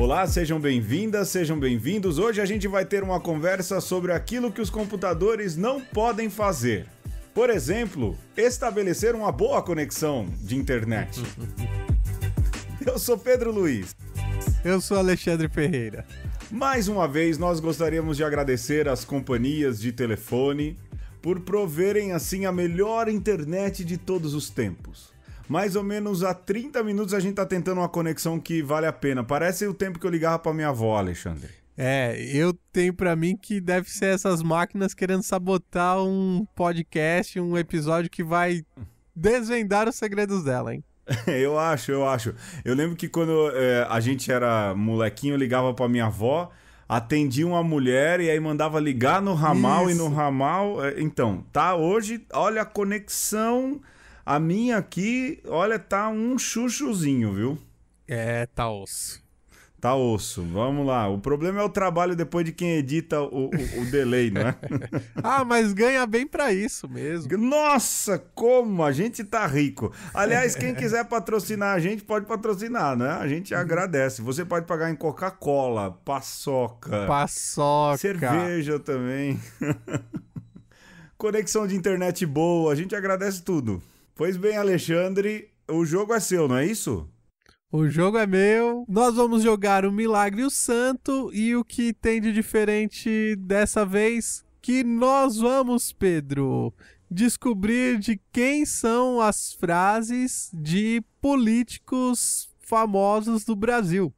Olá, sejam bem-vindas, sejam bem-vindos. Hoje a gente vai ter uma conversa sobre aquilo que os computadores não podem fazer. Por exemplo, estabelecer uma boa conexão de internet. Eu sou Pedro Luiz. Eu sou Alexandre Ferreira. Mais uma vez, nós gostaríamos de agradecer às companhias de telefone por proverem assim a melhor internet de todos os tempos mais ou menos há 30 minutos a gente tá tentando uma conexão que vale a pena. Parece o tempo que eu ligava para minha avó, Alexandre. É, eu tenho para mim que deve ser essas máquinas querendo sabotar um podcast, um episódio que vai desvendar os segredos dela, hein? eu acho, eu acho. Eu lembro que quando é, a gente era molequinho, eu ligava para minha avó, atendia uma mulher e aí mandava ligar no ramal Isso. e no ramal. É, então, tá? Hoje, olha a conexão a minha aqui, olha, tá um chuchuzinho, viu? É, tá osso. Tá osso. Vamos lá. O problema é o trabalho depois de quem edita o, o, o delay, não é? ah, mas ganha bem para isso mesmo. Nossa, como a gente tá rico. Aliás, quem quiser patrocinar a gente, pode patrocinar, né? A gente uhum. agradece. Você pode pagar em Coca-Cola, paçoca. Paçoca. Cerveja também. Conexão de internet boa. A gente agradece tudo. Pois bem, Alexandre, o jogo é seu, não é isso? O jogo é meu. Nós vamos jogar o Milagre e o Santo. E o que tem de diferente dessa vez? Que nós vamos, Pedro, descobrir de quem são as frases de políticos famosos do Brasil.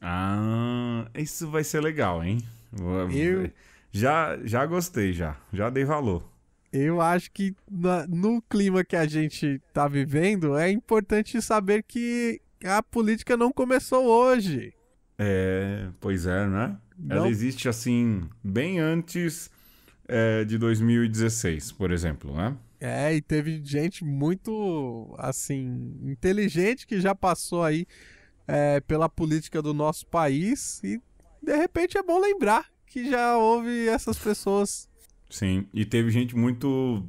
Ah, isso vai ser legal, hein? Eu... Já, já gostei, já. Já dei valor. Eu acho que na, no clima que a gente está vivendo, é importante saber que a política não começou hoje. É, pois é, né? Não. Ela existe assim, bem antes é, de 2016, por exemplo, né? É, e teve gente muito, assim, inteligente que já passou aí é, pela política do nosso país e, de repente, é bom lembrar que já houve essas pessoas Sim, e teve gente muito,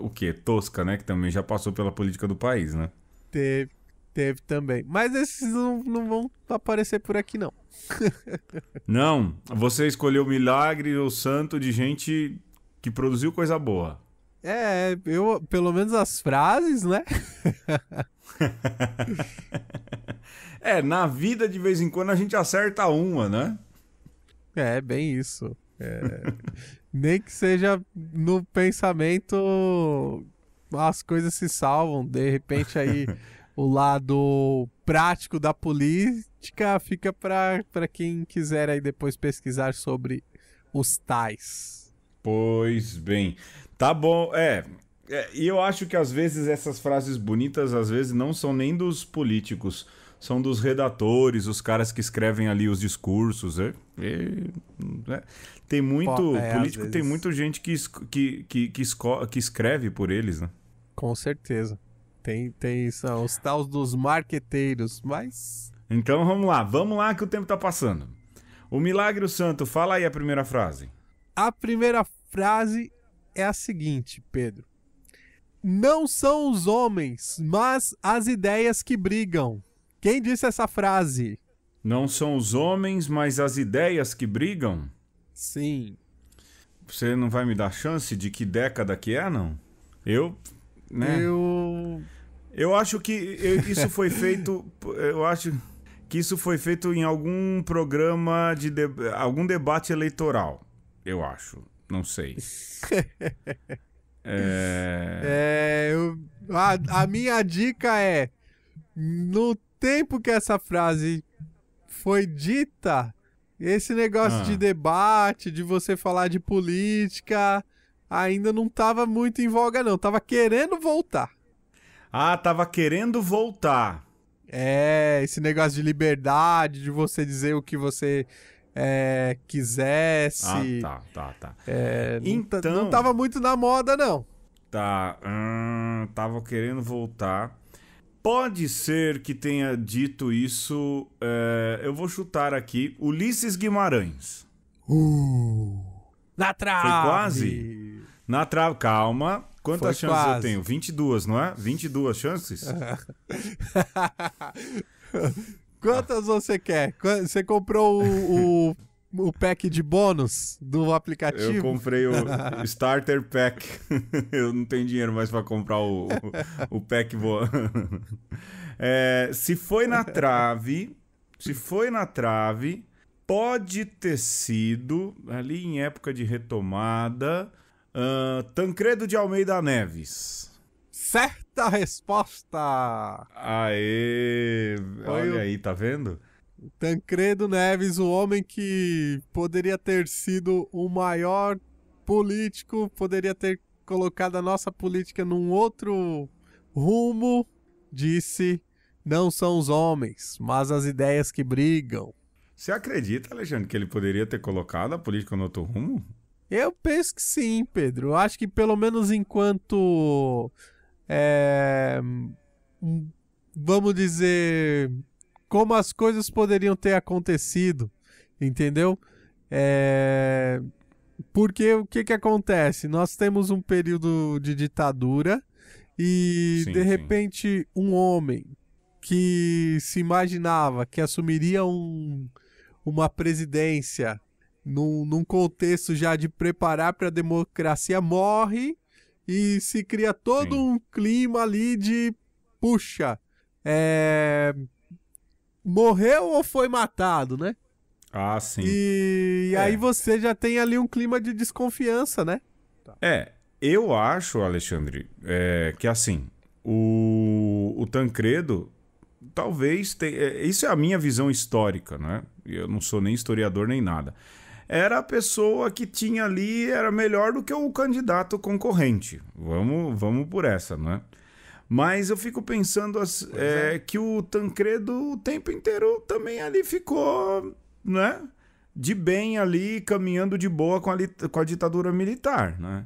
o quê? Tosca, né? Que também já passou pela política do país, né? Teve, teve também. Mas esses não, não vão aparecer por aqui, não. não, você escolheu milagre ou santo de gente que produziu coisa boa. É, eu, pelo menos as frases, né? é, na vida de vez em quando a gente acerta uma, né? É, bem isso. É... Nem que seja no pensamento as coisas se salvam, de repente aí o lado prático da política fica para quem quiser aí depois pesquisar sobre os tais. Pois bem, tá bom, é, é e é, eu acho que às vezes essas frases bonitas às vezes não são nem dos políticos, são dos redatores, os caras que escrevem ali os discursos. É, é, é. Tem muito. Pô, é, político tem muito gente que, que, que, que, que escreve por eles, né? Com certeza. Tem, tem são os tals dos marqueteiros, mas. Então vamos lá, vamos lá que o tempo tá passando. O Milagre Santo, fala aí a primeira frase. A primeira frase é a seguinte, Pedro. Não são os homens, mas as ideias que brigam. Quem disse essa frase? Não são os homens, mas as ideias que brigam? Sim. Você não vai me dar chance de que década que é, não? Eu, né? Eu eu acho que isso foi feito, eu acho que isso foi feito em algum programa de, de algum debate eleitoral, eu acho, não sei. é... é eu, a, a minha dica é no tempo que essa frase foi dita, esse negócio ah. de debate, de você falar de política, ainda não tava muito em voga, não. Tava querendo voltar. Ah, tava querendo voltar. É, esse negócio de liberdade, de você dizer o que você é, quisesse. Ah, tá, tá, tá. É, então... Não, não tava muito na moda, não. Tá, hum, tava querendo voltar. Pode ser que tenha dito isso. É, eu vou chutar aqui. Ulisses Guimarães. Uh, na trave! Foi quase? Na trave, calma. Quantas Foi chances quase. eu tenho? 22, não é? 22 chances? Quantas você quer? Você comprou o, o o pack de bônus do aplicativo? Eu comprei o Starter Pack. eu não tenho dinheiro mais para comprar o, o, o pack boa. É, se foi na trave, se foi na trave, pode ter sido ali em época de retomada. Uh, Tancredo de Almeida Neves. Certa resposta! Aê! Foi olha o... aí, tá vendo? Tancredo Neves, o homem que poderia ter sido o maior político, poderia ter colocado a nossa política num outro rumo, disse: não são os homens, mas as ideias que brigam. Você acredita, Alexandre, que ele poderia ter colocado a política no outro rumo? Eu penso que sim, Pedro. acho que pelo menos enquanto. É, vamos dizer como as coisas poderiam ter acontecido, entendeu? É... Porque o que, que acontece? Nós temos um período de ditadura e, sim, de repente, sim. um homem que se imaginava que assumiria um, uma presidência num, num contexto já de preparar para a democracia morre e se cria todo sim. um clima ali de puxa, é, morreu ou foi matado, né? Ah, sim. E, e é. aí você já tem ali um clima de desconfiança, né? Tá. É, eu acho, Alexandre, é, que assim, o, o Tancredo talvez tenha. É, isso é a minha visão histórica, né? Eu não sou nem historiador nem nada. Era a pessoa que tinha ali, era melhor do que o candidato concorrente. Vamos, vamos por essa, né? Mas eu fico pensando as, é, é. que o Tancredo o tempo inteiro também ali ficou, né? De bem ali, caminhando de boa com a, com a ditadura militar, né?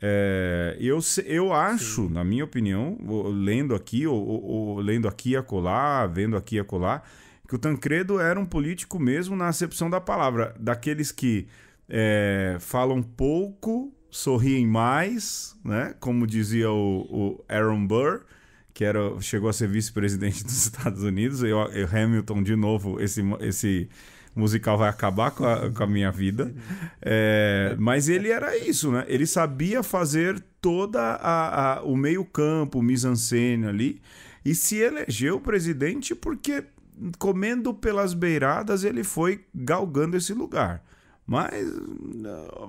É, eu, eu acho, Sim. na minha opinião, lendo aqui, ou, ou, lendo aqui a colar, vendo aqui a colar, que o Tancredo era um político mesmo na acepção da palavra, daqueles que é, falam pouco sorriem mais, né? Como dizia o, o Aaron Burr, que era, chegou a ser vice-presidente dos Estados Unidos. Eu, Hamilton, de novo, esse, esse musical vai acabar com a, com a minha vida. É, mas ele era isso, né? Ele sabia fazer toda a, a o meio-campo, o mise-en-scène ali. E se elegeu presidente porque, comendo pelas beiradas, ele foi galgando esse lugar. Mas ah,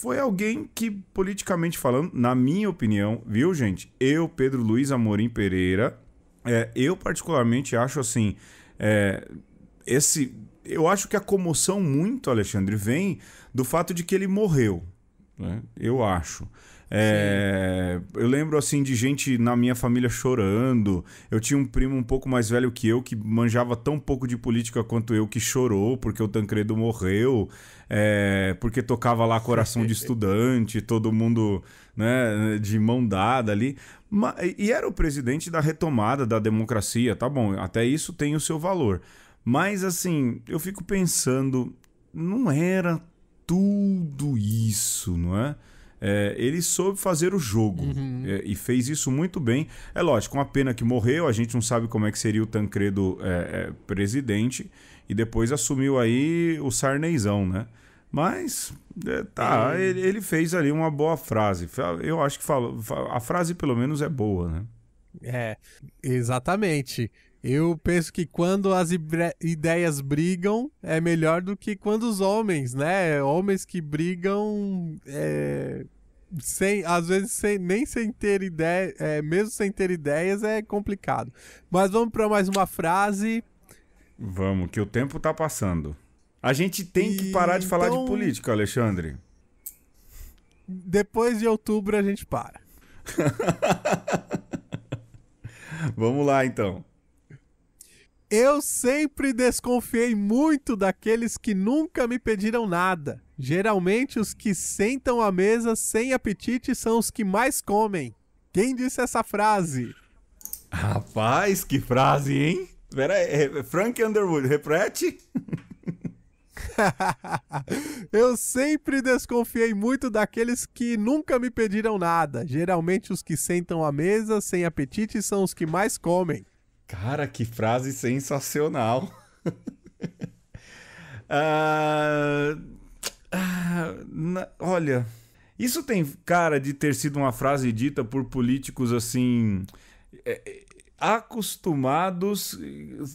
foi alguém que, politicamente falando, na minha opinião, viu, gente? Eu, Pedro Luiz Amorim Pereira, é, eu particularmente acho assim. É, esse, eu acho que a comoção muito, Alexandre, vem do fato de que ele morreu. Né? Eu acho. É, eu lembro assim de gente na minha família chorando. Eu tinha um primo um pouco mais velho que eu que manjava tão pouco de política quanto eu que chorou porque o Tancredo morreu, é, porque tocava lá coração de estudante, todo mundo né, de mão dada ali. E era o presidente da retomada da democracia, tá bom? Até isso tem o seu valor. Mas assim, eu fico pensando, não era tudo isso, não é? É, ele soube fazer o jogo uhum. é, e fez isso muito bem. É lógico, uma pena que morreu, a gente não sabe como é que seria o Tancredo é, é presidente e depois assumiu aí o Sarneizão, né? Mas é, tá, é. ele, ele, fez ali uma boa frase. Eu acho que falo, a frase pelo menos é boa, né? É, exatamente. Eu penso que quando as ideias brigam é melhor do que quando os homens, né? Homens que brigam é, sem, às vezes sem, nem sem ter ideia, é, mesmo sem ter ideias é complicado. Mas vamos para mais uma frase. Vamos, que o tempo tá passando. A gente tem e, que parar de falar então, de política, Alexandre. Depois de outubro a gente para. Vamos lá então. Eu sempre desconfiei muito daqueles que nunca me pediram nada. Geralmente, os que sentam à mesa sem apetite são os que mais comem. Quem disse essa frase? Rapaz, que frase, hein? Pera aí, é, é Frank Underwood, repete. eu sempre desconfiei muito daqueles que nunca me pediram nada. Geralmente, os que sentam à mesa sem apetite são os que mais comem. Cara, que frase sensacional! Ah, ah, na, olha, isso tem cara de ter sido uma frase dita por políticos assim. É, é acostumados,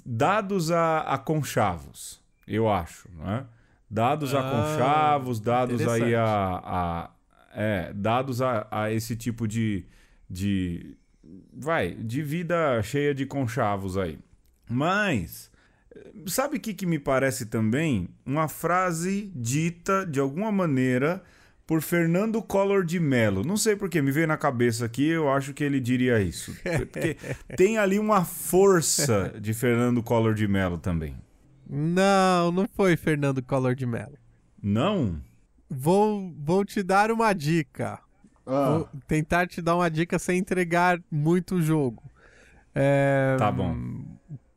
dados a, a conchavos, eu acho, né? Dados ah, a conchavos, dados aí a, a é, dados a, a esse tipo de, de, vai, de vida cheia de conchavos aí. Mas, sabe o que, que me parece também? Uma frase dita de alguma maneira por Fernando Collor de Mello. Não sei porquê, me veio na cabeça aqui, eu acho que ele diria isso. Porque tem ali uma força de Fernando Collor de Mello também. Não, não foi Fernando Collor de Mello. Não? Vou, vou te dar uma dica. Ah. Vou tentar te dar uma dica sem entregar muito o jogo. É... Tá bom.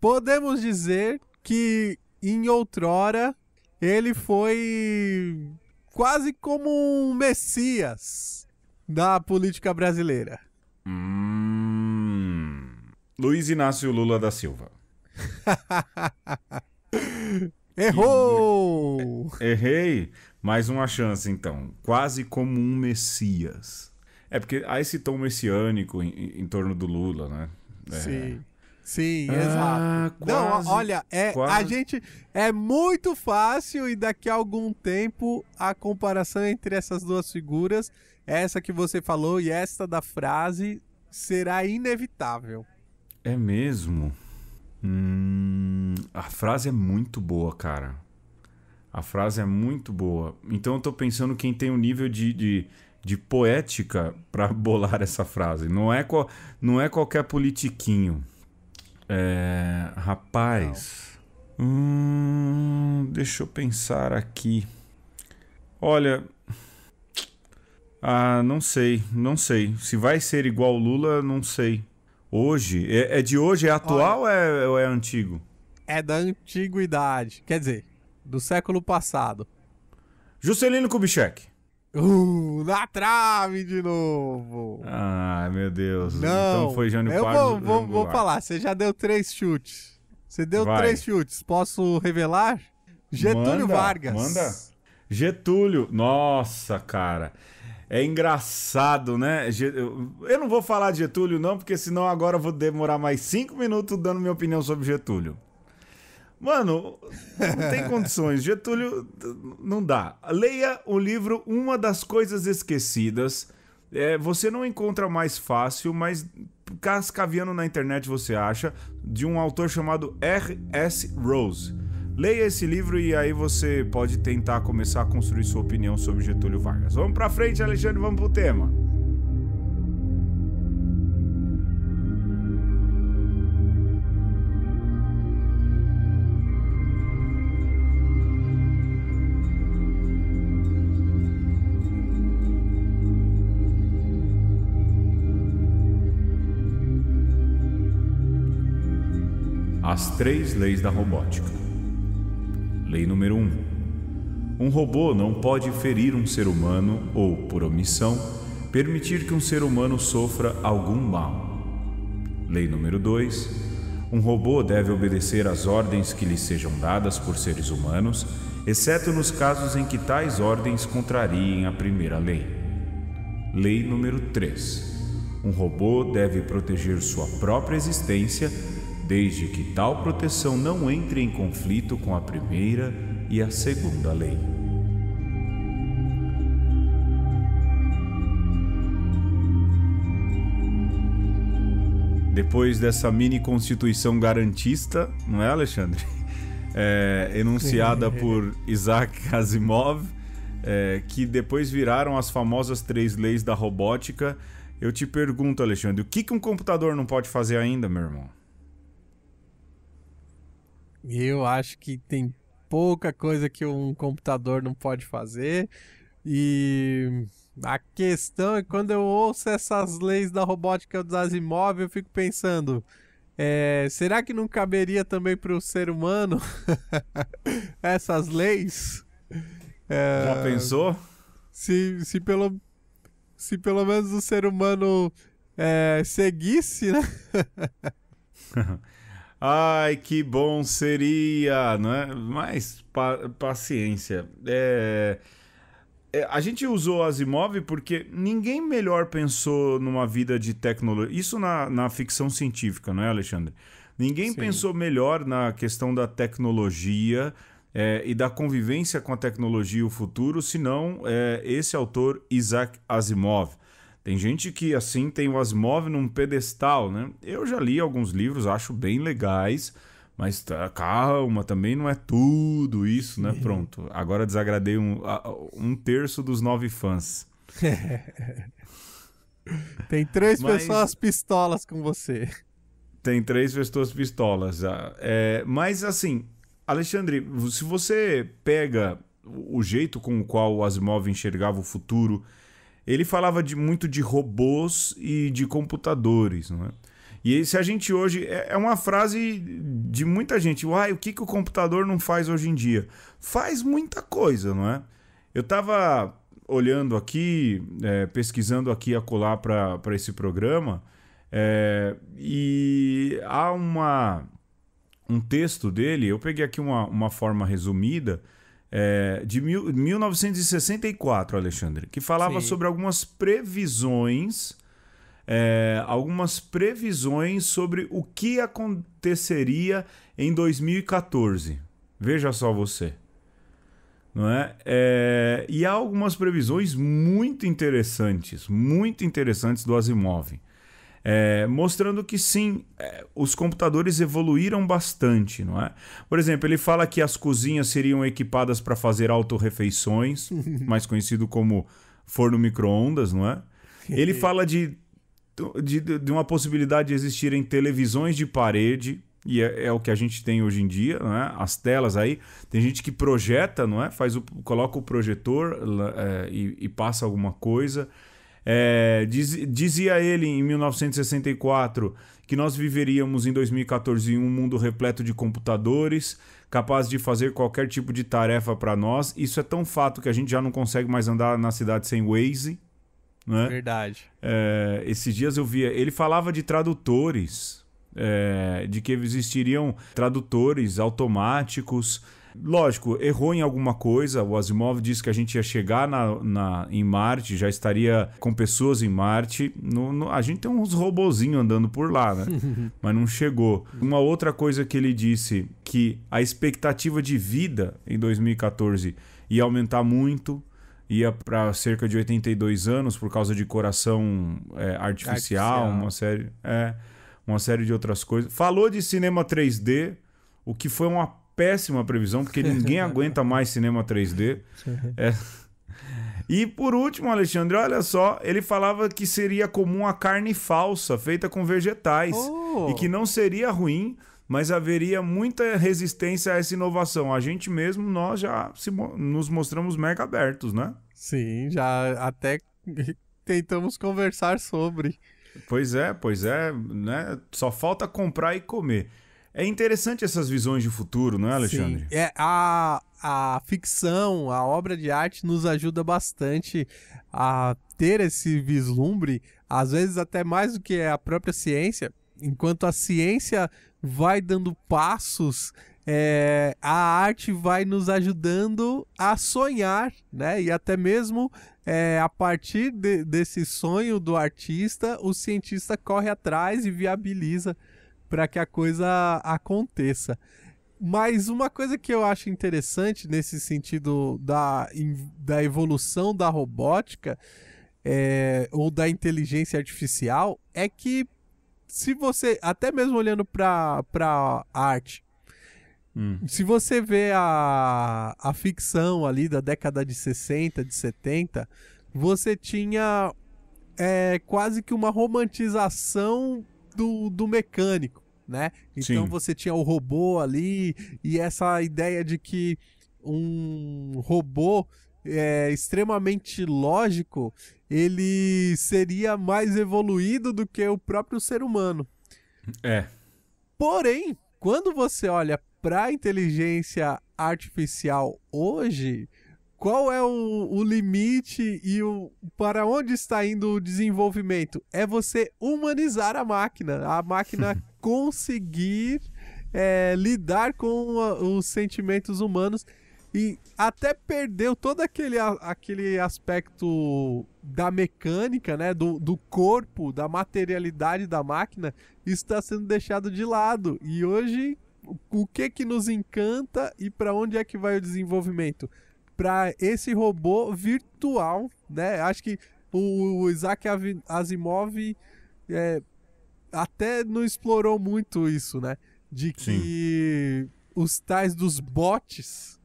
Podemos dizer que em outrora ele foi quase como um messias da política brasileira. Hum... Luiz Inácio Lula da Silva. Errou! Errei. Mais uma chance, então. Quase como um Messias. É porque há esse tom messiânico em, em torno do Lula, né? É. Sim. Sim, ah, exato. Quase, Não, olha, é, quase. a gente é muito fácil e daqui a algum tempo a comparação entre essas duas figuras, essa que você falou e esta da frase, será inevitável. É mesmo? Hum, a frase é muito boa, cara. A frase é muito boa. Então eu tô pensando quem tem um nível de, de, de poética para bolar essa frase. Não é, não é qualquer politiquinho. É, rapaz. Hum, deixa eu pensar aqui. Olha. Ah, não sei, não sei. Se vai ser igual Lula, não sei. Hoje? É, é de hoje? É atual Olha, ou, é, ou é antigo? É da antiguidade. Quer dizer, do século passado. Juscelino Kubitschek. Uh, na trave de novo. Ah, meu Deus. Não. Então foi Jânio Eu vou, vou, vou falar, você já deu três chutes. Você deu Vai. três chutes. Posso revelar? Getúlio manda, Vargas. Manda. Getúlio. Nossa, cara. É engraçado, né? Eu não vou falar de Getúlio, não, porque senão agora eu vou demorar mais cinco minutos dando minha opinião sobre Getúlio. Mano, não tem condições. Getúlio, não dá. Leia o livro Uma das Coisas Esquecidas. É, você não encontra mais fácil, mas cascaviano na internet você acha, de um autor chamado R.S. Rose. Leia esse livro e aí você pode tentar começar a construir sua opinião sobre Getúlio Vargas. Vamos pra frente, Alexandre, vamos pro tema. As três leis da robótica. Lei número 1. Um. um robô não pode ferir um ser humano ou, por omissão, permitir que um ser humano sofra algum mal. Lei número 2. Um robô deve obedecer às ordens que lhe sejam dadas por seres humanos, exceto nos casos em que tais ordens contrariem a primeira lei. Lei número 3. Um robô deve proteger sua própria existência desde que tal proteção não entre em conflito com a primeira e a segunda lei. Depois dessa mini constituição garantista, não é, Alexandre? É, enunciada é. por Isaac Asimov, é, que depois viraram as famosas três leis da robótica. Eu te pergunto, Alexandre, o que, que um computador não pode fazer ainda, meu irmão? Eu acho que tem pouca coisa que um computador não pode fazer. E a questão é quando eu ouço essas leis da robótica das imóveis eu fico pensando. É, será que não caberia também para o ser humano essas leis? É, Já pensou? Se, se, pelo, se pelo menos o ser humano é, seguisse, né? Ai, que bom seria, não é? Mas pa paciência. É... é... a gente usou Asimov porque ninguém melhor pensou numa vida de tecnologia. Isso na, na ficção científica, não é, Alexandre? Ninguém Sim. pensou melhor na questão da tecnologia é, e da convivência com a tecnologia e o futuro, senão é, esse autor, Isaac Asimov. Tem gente que assim tem o Asimov num pedestal, né? Eu já li alguns livros, acho bem legais, mas tá, calma, também não é tudo isso, né? Uhum. Pronto, agora desagradei um, um terço dos nove fãs. tem três mas... pessoas pistolas com você. Tem três pessoas pistolas. É, mas assim, Alexandre, se você pega o jeito com o qual o Asimov enxergava o futuro ele falava de muito de robôs e de computadores, não é? E se a gente hoje. É, é uma frase de muita gente. Uai, o que, que o computador não faz hoje em dia? Faz muita coisa, não é? Eu estava olhando aqui, é, pesquisando aqui a colar para esse programa, é, e há uma, um texto dele, eu peguei aqui uma, uma forma resumida, é, de mil, 1964, Alexandre, que falava Sim. sobre algumas previsões, é, algumas previsões sobre o que aconteceria em 2014. Veja só você. Não é? é? e há algumas previsões muito interessantes, muito interessantes do Asimov. É, mostrando que sim, é, os computadores evoluíram bastante, não é? Por exemplo, ele fala que as cozinhas seriam equipadas para fazer autorrefeições, mais conhecido como forno micro-ondas, não é? Ele fala de, de, de uma possibilidade de existirem televisões de parede e é, é, o que a gente tem hoje em dia, não é? As telas aí, tem gente que projeta, não é? Faz o, coloca o projetor é, e, e, passa alguma coisa. É, diz, dizia ele em 1964 que nós viveríamos em 2014 em um mundo repleto de computadores, capaz de fazer qualquer tipo de tarefa para nós. Isso é tão fato que a gente já não consegue mais andar na cidade sem Waze. Né? Verdade. É, esses dias eu via. Ele falava de tradutores, é, de que existiriam tradutores automáticos Lógico, errou em alguma coisa. O Asimov disse que a gente ia chegar na, na em Marte, já estaria com pessoas em Marte. No, no, a gente tem uns robozinhos andando por lá, né? Mas não chegou. Uma outra coisa que ele disse que a expectativa de vida em 2014 ia aumentar muito ia para cerca de 82 anos por causa de coração é, artificial, artificial, uma série, é, uma série de outras coisas. Falou de cinema 3D, o que foi uma péssima previsão, porque ninguém aguenta mais cinema 3D. É. E por último, Alexandre, olha só, ele falava que seria comum a carne falsa feita com vegetais oh. e que oh. não seria ruim, mas haveria muita resistência a essa inovação. A gente mesmo, nós já se, nos mostramos mega abertos, né? Sim, já até tentamos conversar sobre. Pois é, pois é, né? Só falta comprar e comer. É interessante essas visões de futuro, não é, Alexandre? Sim. É, a, a ficção, a obra de arte nos ajuda bastante a ter esse vislumbre, às vezes até mais do que a própria ciência, enquanto a ciência vai dando passos, é, a arte vai nos ajudando a sonhar, né? E até mesmo é, a partir de, desse sonho do artista, o cientista corre atrás e viabiliza para que a coisa aconteça. Mas uma coisa que eu acho interessante nesse sentido da, da evolução da robótica é, ou da inteligência artificial é que se você, até mesmo olhando para arte, hum. se você vê a, a ficção ali da década de 60, de 70, você tinha é, quase que uma romantização do, do mecânico, né? Então Sim. você tinha o robô ali e essa ideia de que um robô é, extremamente lógico ele seria mais evoluído do que o próprio ser humano. É. Porém, quando você olha para a inteligência artificial hoje, qual é o, o, limite e o, para onde está indo o desenvolvimento? É você humanizar a máquina, a máquina conseguir é, lidar com a, os sentimentos humanos e até perdeu todo aquele, a, aquele aspecto da mecânica, né, do, do corpo, da materialidade da máquina, está sendo deixado de lado. E hoje, o, o que que nos encanta e para onde é que vai o desenvolvimento? para esse robô virtual, né? Acho que o Isaac Asimov é, até não explorou muito isso, né? De que Sim. os tais dos bots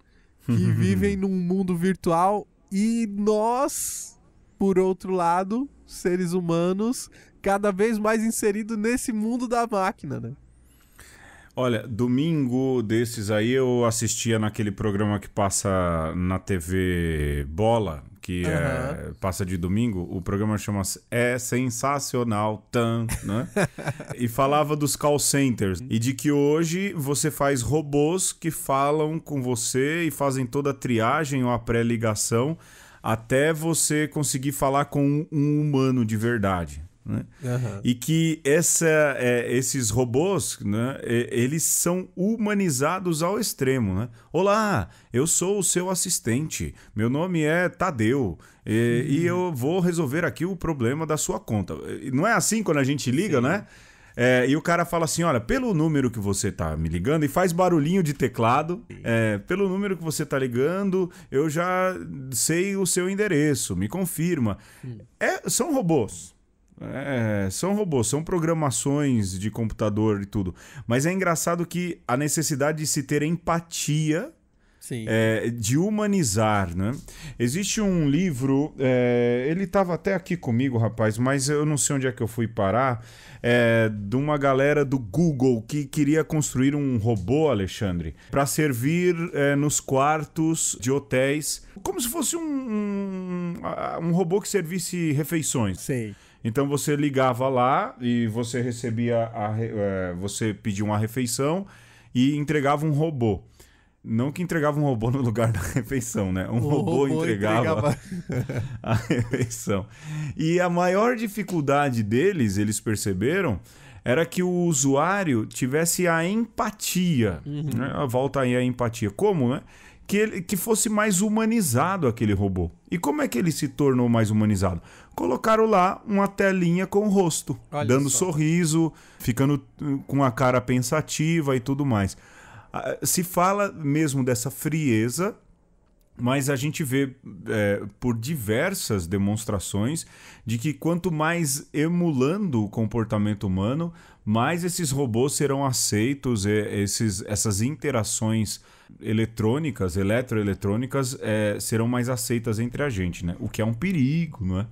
que vivem num mundo virtual e nós, por outro lado, seres humanos, cada vez mais inseridos nesse mundo da máquina, né? Olha, domingo desses aí eu assistia naquele programa que passa na TV Bola, que uhum. é, passa de domingo. O programa chama É Sensacional Tan, né? e falava dos call centers e de que hoje você faz robôs que falam com você e fazem toda a triagem ou a pré-ligação até você conseguir falar com um humano de verdade. Né? Uhum. E que essa, é, esses robôs, né, eles são humanizados ao extremo. Né? Olá, eu sou o seu assistente, meu nome é Tadeu e, uhum. e eu vou resolver aqui o problema da sua conta. Não é assim quando a gente liga, Sim. né? É, e o cara fala assim: olha, pelo número que você tá me ligando, e faz barulhinho de teclado, é, pelo número que você tá ligando, eu já sei o seu endereço, me confirma. É, são robôs. É, são robôs, são programações de computador e tudo. Mas é engraçado que a necessidade de se ter empatia. É, de humanizar, né? Existe um livro, é, ele estava até aqui comigo, rapaz, mas eu não sei onde é que eu fui parar, é, de uma galera do Google que queria construir um robô, Alexandre, para servir é, nos quartos de hotéis, como se fosse um, um, um robô que servisse refeições. Sim. Então você ligava lá e você recebia a, é, você pedia uma refeição e entregava um robô. Não que entregava um robô no lugar da refeição, né? Um robô, robô, entregava, entregava. a refeição. E a maior dificuldade deles, eles perceberam, era que o usuário tivesse a empatia. Uhum. Né? Volta aí a empatia. Como, né? Que, ele, que fosse mais humanizado aquele robô. E como é que ele se tornou mais humanizado? colocaram lá uma telinha com o rosto, Olha dando só. sorriso, ficando hum, com a cara pensativa e tudo mais. Ah, se fala mesmo dessa frieza, mas a gente vê é, por diversas demonstrações de que quanto mais emulando o comportamento humano, mais esses robôs serão aceitos, esses, essas interações eletrônicas, eletroeletrônicas, é, serão mais aceitas entre a gente, né? O que é um perigo, não é?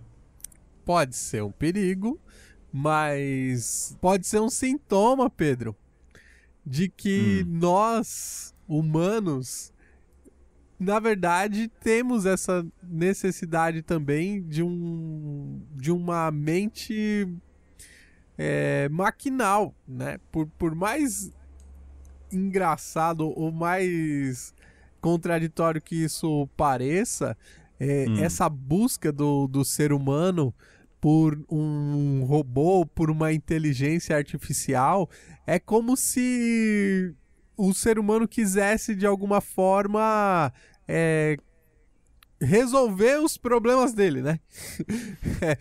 pode ser um perigo, mas pode ser um sintoma, Pedro, de que hum. nós, humanos, na verdade, temos essa necessidade também de, um, de uma mente é, maquinal, né? Por, por mais engraçado ou mais contraditório que isso pareça, é, hum. essa busca do, do ser humano por um robô, por uma inteligência artificial, é como se o ser humano quisesse de alguma forma é, resolver os problemas dele, né? É, é,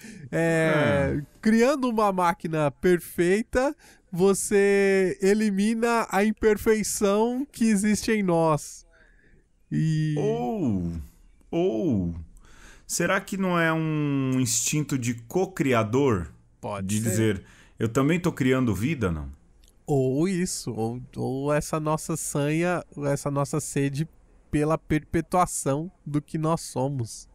é, criando uma máquina perfeita, você elimina a imperfeição que existe em nós. E... Ou, ou Será que não é um instinto de co-criador? Pode. De ser. dizer, eu também estou criando vida, não? Ou isso, ou, ou essa nossa sanha, essa nossa sede pela perpetuação do que nós somos.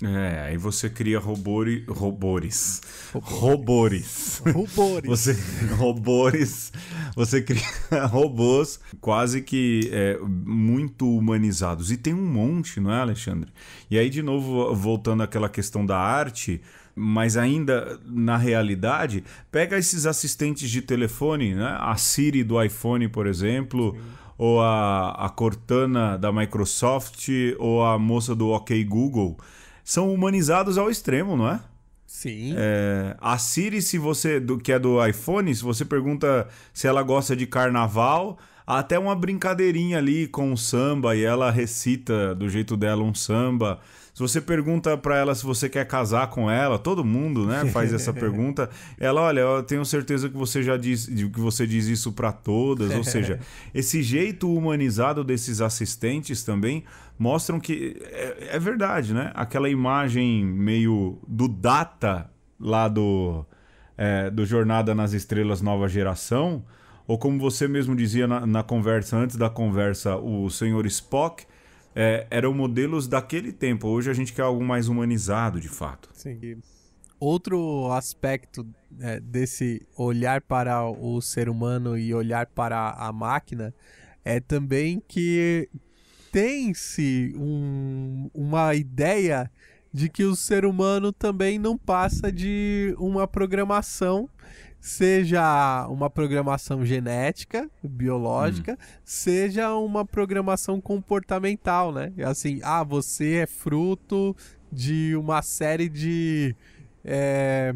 É, aí você cria robori, robores. Robores. Robores. você, robores. Você cria robôs quase que é, muito humanizados. E tem um monte, não é, Alexandre? E aí, de novo, voltando àquela questão da arte, mas ainda na realidade, pega esses assistentes de telefone, né? A Siri do iPhone, por exemplo. Sim ou a, a Cortana da Microsoft, ou a moça do OK Google, são humanizados ao extremo, não é? Sim. É, a Siri, se você, do, que é do iPhone, se você pergunta se ela gosta de carnaval, até uma brincadeirinha ali com o samba e ela recita do jeito dela um samba. Se você pergunta para ela se você quer casar com ela, todo mundo, né, faz essa pergunta. Ela, olha, eu tenho certeza que você já diz, que você diz isso para todas. Ou seja, esse jeito humanizado desses assistentes também mostram que é, é verdade, né? Aquela imagem meio do data lá do é, do Jornada nas Estrelas Nova Geração, ou como você mesmo dizia na, na, conversa, antes da conversa, o senhor Spock, é, eram modelos daquele tempo. Hoje a gente quer algo mais humanizado, de fato. Sim. Outro aspecto é, desse olhar para o ser humano e olhar para a máquina é também que tem-se um, uma ideia de que o ser humano também não passa de uma programação seja uma programação genética, biológica, hum. seja uma programação comportamental, né? É assim, ah, você é fruto de uma série de. É,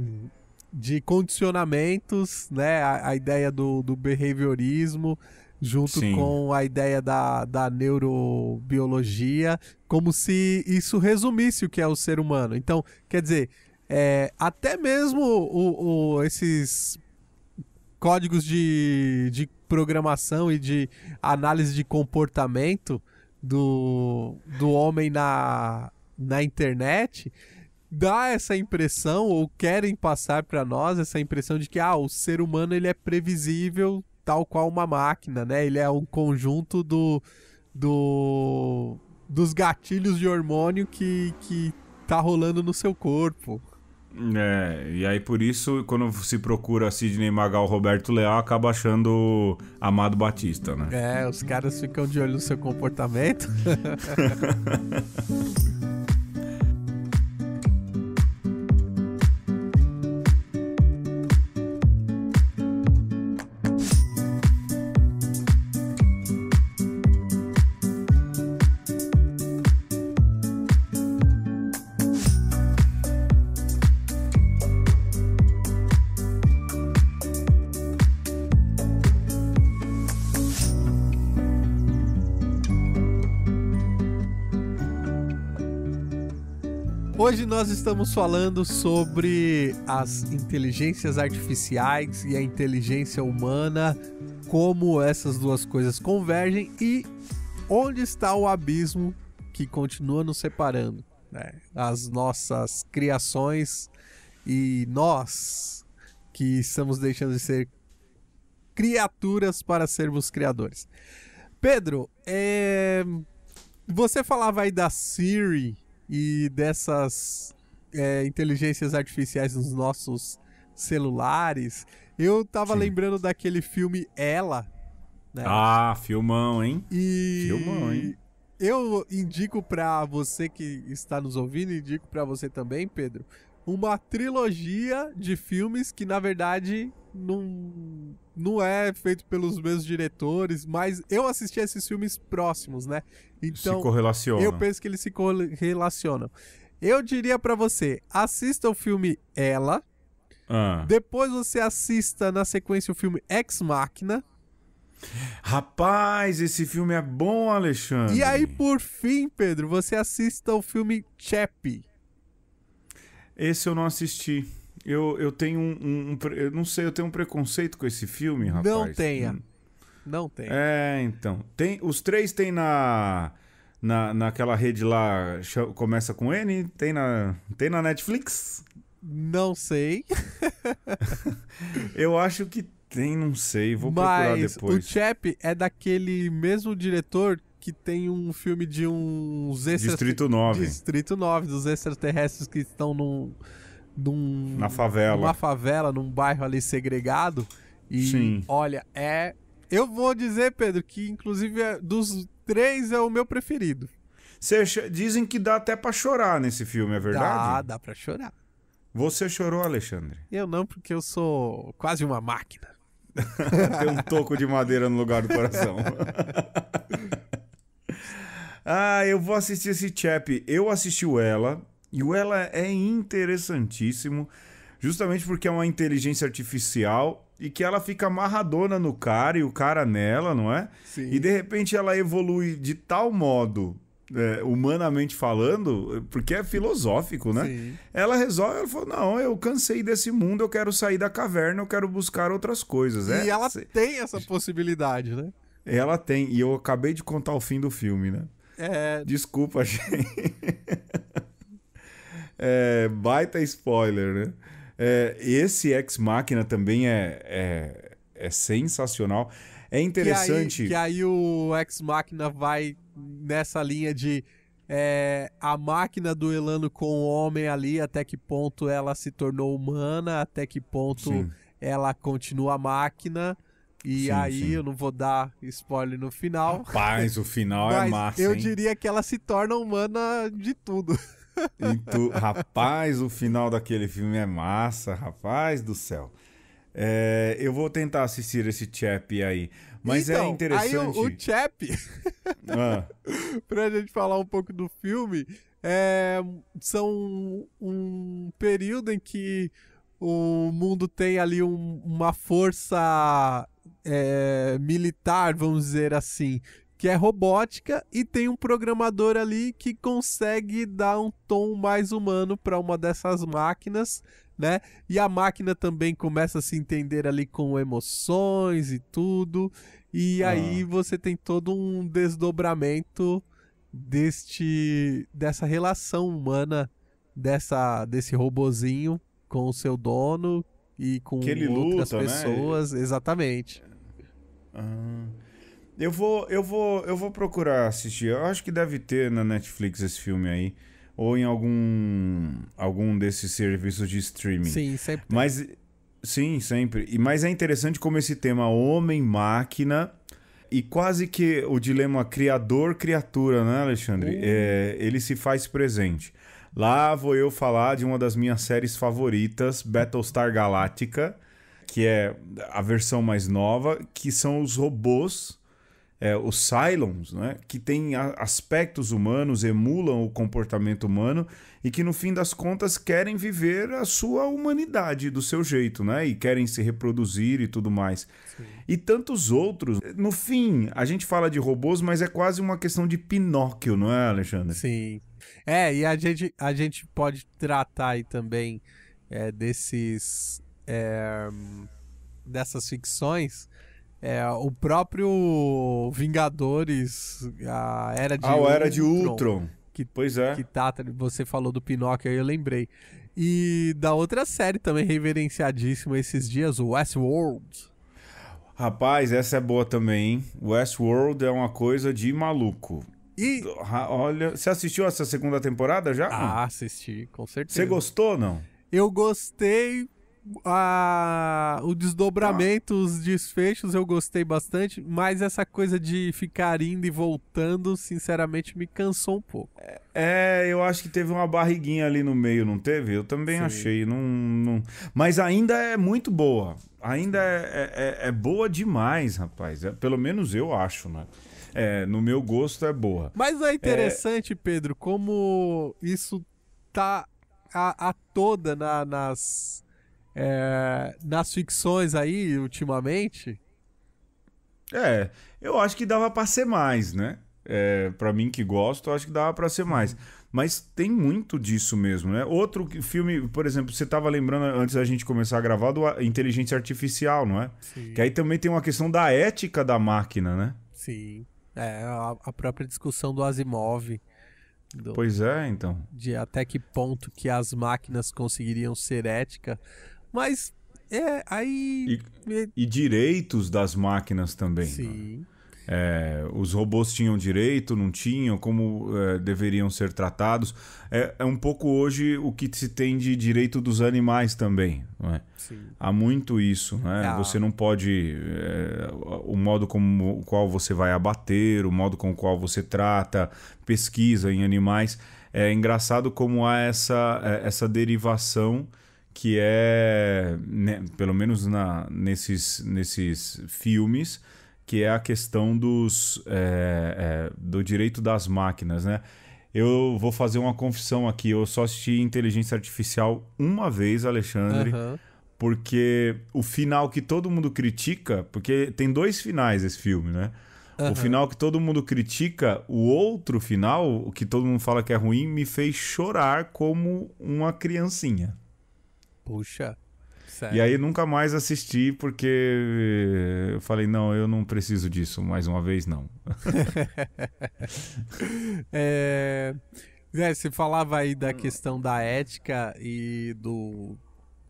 de condicionamentos, né? A, a, ideia do, do behaviorismo junto Sim. com a ideia da, da neurobiologia, como se isso resumisse o que é o ser humano. Então, quer dizer, é, até mesmo o, o, esses códigos de, de programação e de análise de comportamento do, do homem na, na internet dá essa impressão ou querem passar para nós essa impressão de que ah, o ser humano ele é previsível tal qual uma máquina, né? Ele é um conjunto do, do dos gatilhos de hormônio que que tá rolando no seu corpo. É, e aí por isso, quando se procura Sidney Magal Roberto Leal, acaba achando Amado Batista, né? É, os caras ficam de olho no seu comportamento. nós estamos falando sobre as inteligências artificiais e a inteligência humana, como essas duas coisas convergem e onde está o abismo que continua nos separando. Né? As nossas criações e nós que estamos deixando de ser criaturas para sermos criadores. Pedro, é... você falava aí da Siri e dessas é, inteligências artificiais nos nossos celulares. Eu tava Sim. lembrando daquele filme Ela. Né? Ah, filmão, hein? E... Filmão, hein? Eu indico para você que está nos ouvindo, indico para você também, Pedro, uma trilogia de filmes que, na verdade, não, não é feito pelos mesmos diretores, mas eu assisti a esses filmes próximos, né? Então, se correlacionam. Eu penso que eles se correlacionam. Eu diria para você, assista o filme Ela. Ah. Depois você assista na sequência o filme Ex Máquina. Rapaz, esse filme é bom, Alexandre. E aí, por fim, Pedro, você assista o filme Chappie. Esse eu não assisti. Eu, eu tenho um, um, um, Eu não sei, eu tenho um preconceito com esse filme, rapaz. Não tenha. Hum. Não tenha. É, então. Tem, os três tem na. Na, naquela rede lá, começa com N? Tem na, tem na Netflix? Não sei. eu acho que tem, não sei. Vou Mas procurar depois. O Chap é daquele mesmo diretor que tem um filme de uns Distrito 9. Distrito 9, dos extraterrestres que estão num. num Na favela. Uma favela, num bairro ali segregado. E Sim. olha, é. Eu vou dizer, Pedro, que inclusive é, dos três é o meu preferido. Cê, dizem que dá até para chorar nesse filme, é verdade? Dá, dá pra chorar. Você chorou, Alexandre? Eu não, porque eu sou quase uma máquina. Tem um toco de madeira no lugar do coração. Ah, eu vou assistir esse chap. Eu assisti o Ela, e o Ela é interessantíssimo, justamente porque é uma inteligência artificial e que ela fica amarradona no cara e o cara nela, não é? Sim. E de repente ela evolui de tal modo é, humanamente falando, porque é filosófico, né? Sim. Ela resolve, ela fala: não, eu cansei desse mundo, eu quero sair da caverna, eu quero buscar outras coisas. E é, ela tem essa possibilidade, né? Ela tem, e eu acabei de contar o fim do filme, né? É... Desculpa, gente. é, baita spoiler, né? É, esse Ex Máquina também é, é, é, sensacional. É interessante. Que aí, que aí o Ex Máquina vai nessa linha de é, a máquina duelando com o homem ali, até que ponto ela se tornou humana, até que ponto Sim. ela continua máquina. E sim, aí sim. eu não vou dar spoiler no final. Rapaz, o final é massa. Eu hein? diria que ela se torna humana de tudo. Tu... Rapaz, o final daquele filme é massa, rapaz do céu. É, eu vou tentar assistir esse chap aí. Mas é então, é interessante. Aí o, o chap, ah. pra gente falar um pouco do filme, é, são um, um período em que o mundo tem ali um, uma força é, militar, vamos dizer assim, que é robótica e tem um programador ali que consegue dar um tom mais humano para uma dessas máquinas, né? E a máquina também começa a se entender ali com emoções e tudo. E ah. aí você tem todo um desdobramento deste dessa relação humana dessa desse robozinho com o seu dono e com outras luta, né? pessoas, né? exatamente. Ah, eu vou, eu vou, eu vou procurar assistir. Eu acho que deve ter na Netflix esse filme aí ou em algum algum desses serviços de streaming. Sim, sempre. Tem. Mas sim, sempre. E mas é interessante como esse tema homem máquina e quase que o dilema criador criatura, né, Alexandre? Uh. É, ele se faz presente. Lá vou eu falar de uma das minhas séries favoritas, Battlestar Galactica que é a versão mais nova, que são os robôs, é, os Cylons, né? que têm aspectos humanos, emulam o comportamento humano e que no fim das contas querem viver a sua humanidade do seu jeito, né? E querem se reproduzir e tudo mais. Sim. E tantos outros. No fim, a gente fala de robôs, mas é quase uma questão de Pinóquio, não é, Alexandre? Sim. É, e a gente, a gente pode tratar aí também é, desses é, dessas ficções, é, o próprio Vingadores, a Era de, ah, Ultron, Era de Ultron. Que, pois é. Que tá, você falou do Pinóquio aí, eu lembrei. E da outra série também reverenciadíssima esses dias, o Westworld. Rapaz, essa é boa também, hein? Westworld é uma coisa de maluco. E. Olha, você assistiu essa segunda temporada já? Ah, assisti, com certeza. Você gostou não? Eu gostei, a, o desdobramento, ah. os desfechos eu gostei bastante, mas essa coisa de ficar indo e voltando, sinceramente, me cansou um pouco. É, é, eu acho que teve uma barriguinha ali no meio, não teve? Eu também Sim. achei. Não, não... Mas ainda é muito boa. Ainda é, é, é, é boa demais, rapaz. É, pelo menos eu acho, né? É, no meu gosto é boa. Mas é interessante, é- Pedro, como isso tá a, a toda na, nas é, nas ficções aí ultimamente. É, eu acho que dava para ser mais, né? É, para mim que gosto, eu acho que dava para ser mais. Uhum. Mas tem muito disso mesmo, né? Outro filme, por exemplo, você estava lembrando antes da gente começar a gravar do Inteligência Artificial, não é? Sim. Que aí também tem uma questão da ética da máquina, né? Sim. É, a, a própria discussão do Asimov. Do, pois é, então. De até que ponto que as máquinas conseguiriam ser ética, mas é, aí. E, é e direitos das máquinas também. Né? Sim. Né? É, os robôs tinham direito, não tinham, como é, deveriam ser tratados. É, é, um pouco hoje o que se tem de direito dos animais também. É? Há muito isso. Né? Ah. Você não pode. É, o modo como o qual você vai abater, o modo com o qual você trata, pesquisa em animais. É engraçado como há essa, essa derivação que é, né, pelo menos na, nesses, nesses filmes, que é a questão dos, é, é, do direito das máquinas, né? Eu vou fazer uma confissão aqui. Eu só assisti Inteligência Artificial uma vez, Alexandre, uhum. porque o final que todo mundo critica, porque tem dois finais esse filme, né? Uhum. O final que todo mundo critica, o outro final, o que todo mundo fala que é ruim, me fez chorar como uma criancinha. Puxa. Sério? E aí nunca mais assisti porque eu falei, não, eu não preciso disso mais uma vez, não. é, é, você falava aí da questão da ética e do,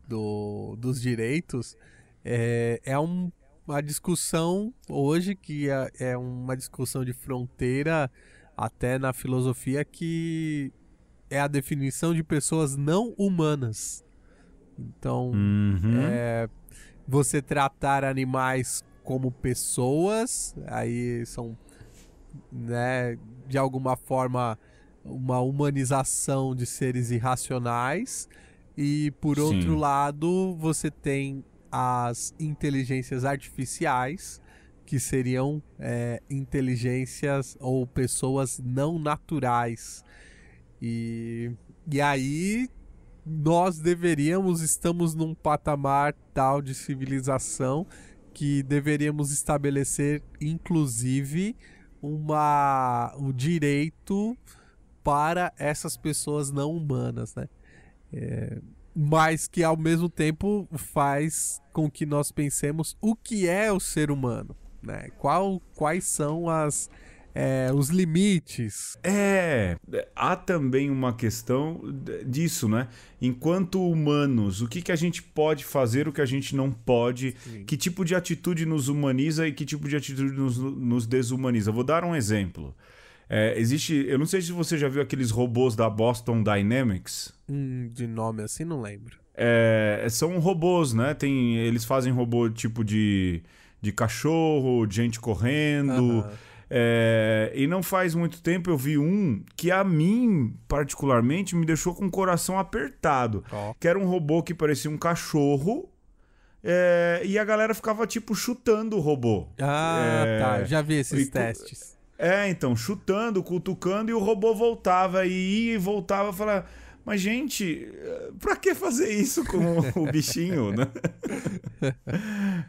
do dos direitos. É, é um, uma discussão hoje que é, é uma discussão de fronteira até na filosofia que é a definição de pessoas não humanas. Então, uhum. é, você tratar animais como pessoas, aí são, né, de alguma forma, uma humanização de seres irracionais. E por Sim. outro lado, você tem as inteligências artificiais, que seriam é, inteligências ou pessoas não naturais. E, e aí nós deveríamos, estamos num patamar tal de civilização que deveríamos estabelecer, inclusive, uma, um direito para essas pessoas não humanas, né? É, mas que ao mesmo tempo faz com que nós pensemos o que é o ser humano, né? Qual, quais são as é, os limites. É, há também uma questão disso, né? Enquanto humanos, o que, que a gente pode fazer, o que a gente não pode, Sim. que tipo de atitude nos humaniza e que tipo de atitude nos, nos desumaniza. Vou dar um exemplo. É, existe, eu não sei se você já viu aqueles robôs da Boston Dynamics. Hum, de nome assim, não lembro. É, são robôs, né? Tem, eles fazem robô tipo de, de cachorro, de gente correndo. Uh -huh. É, e não faz muito tempo eu vi um que a mim, particularmente, me deixou com o coração apertado. Oh. Que era um robô que parecia um cachorro. É, e a galera ficava, tipo, chutando o robô. Ah, é, tá. Já vi esses e, testes. É, então, chutando, cutucando, e o robô voltava e ia e voltava e falava. Mas, gente, pra que fazer isso com o bichinho, né?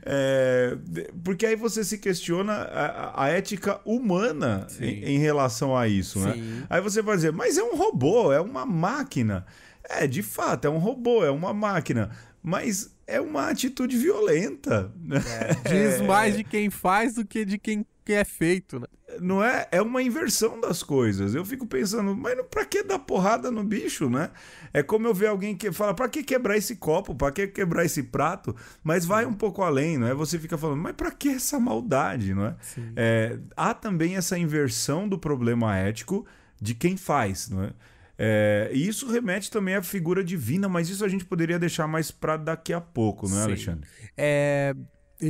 É, porque aí você se questiona a, a ética humana em, em, relação a isso, né? Sim. né? Aí você vai dizer, mas é um robô, é uma máquina. É, de fato, é um robô, é uma máquina. Mas é uma atitude violenta. Né? É, diz mais de quem faz do que de quem que é feito, né? Não é? É uma inversão das coisas. Eu fico pensando, mas pra que dar porrada no bicho, né? É como eu ver alguém que fala, pra que quebrar esse copo? Pra que quebrar esse prato? Mas vai um pouco além, não é? Você fica falando, mas pra que essa maldade, não é? é há também essa inversão do problema ético de quem faz, não é? É, e isso remete também à figura divina, mas isso a gente poderia deixar mais para daqui a pouco, não é, Sim. Alexandre? É,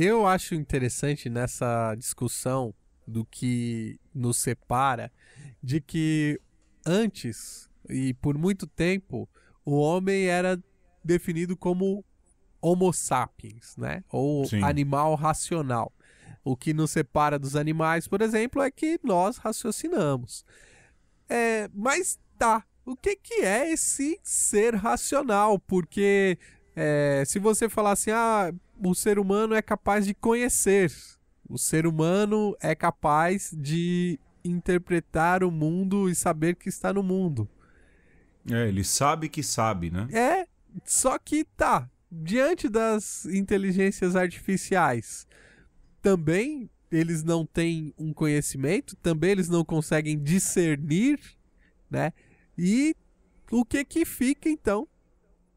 eu acho interessante nessa discussão do que nos separa, de que antes e por muito tempo o homem era definido como Homo sapiens, né? Ou Sim. animal racional. O que nos separa dos animais, por exemplo, é que nós raciocinamos. É, mas tá, o que, que é esse ser racional? Porque é, se você falar assim, ah, o ser humano é capaz de conhecer. O ser humano é capaz de interpretar o mundo e saber que está no mundo. É, ele sabe que sabe, né? É, só que tá. Diante das inteligências artificiais, também eles não têm um conhecimento, também eles não conseguem discernir, né? E o que que fica então